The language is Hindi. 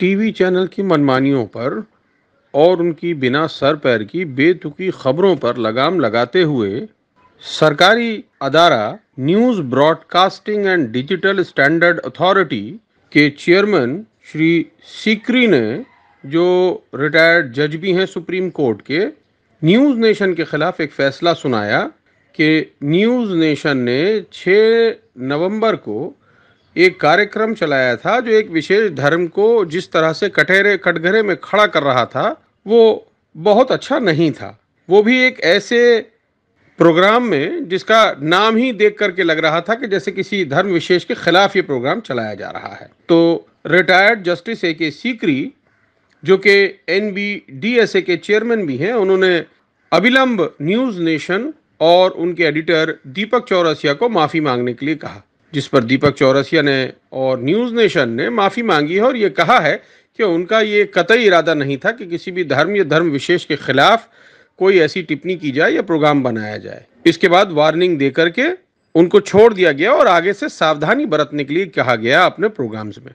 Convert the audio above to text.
टीवी चैनल की मनमानियों पर और उनकी बिना सर पैर की बेतुकी खबरों पर लगाम लगाते हुए सरकारी अदारा News Broadcasting and Digital Standard Authority के चेयरमैन श्री सीकरी ने जो रिटायर्ड जज भी हैं सुप्रीम कोर्ट के न्यूज़ नेशन के ख़िलाफ़ एक फ़ैसला सुनाया कि न्यूज़ नेशन ने 6 नवंबर को एक कार्यक्रम चलाया था जो एक विशेष धर्म को जिस तरह से कटहरे कटघरे में खड़ा कर रहा था वो बहुत अच्छा नहीं था वो भी एक ऐसे प्रोग्राम में जिसका नाम ही देख करके लग रहा था कि जैसे किसी धर्म विशेष के खिलाफ ये प्रोग्राम चलाया जा रहा है तो रिटायर्ड जस्टिस ए के सीकरी जो कि N B D S A के चेयरमैन भी हैं उन्होंने अविलंब न्यूज़ नेशन और उनके एडिटर दीपक चौरसिया को माफ़ी मांगने के लिए कहा जिस पर दीपक चौरसिया ने और न्यूज़ नेशन ने माफ़ी मांगी है और ये कहा है कि उनका ये कतई इरादा नहीं था कि किसी भी धर्म या धर्म विशेष के खिलाफ कोई ऐसी टिप्पणी की जाए या प्रोग्राम बनाया जाए इसके बाद वार्निंग दे करके उनको छोड़ दिया गया और आगे से सावधानी बरतने के लिए कहा गया अपने प्रोग्राम्स में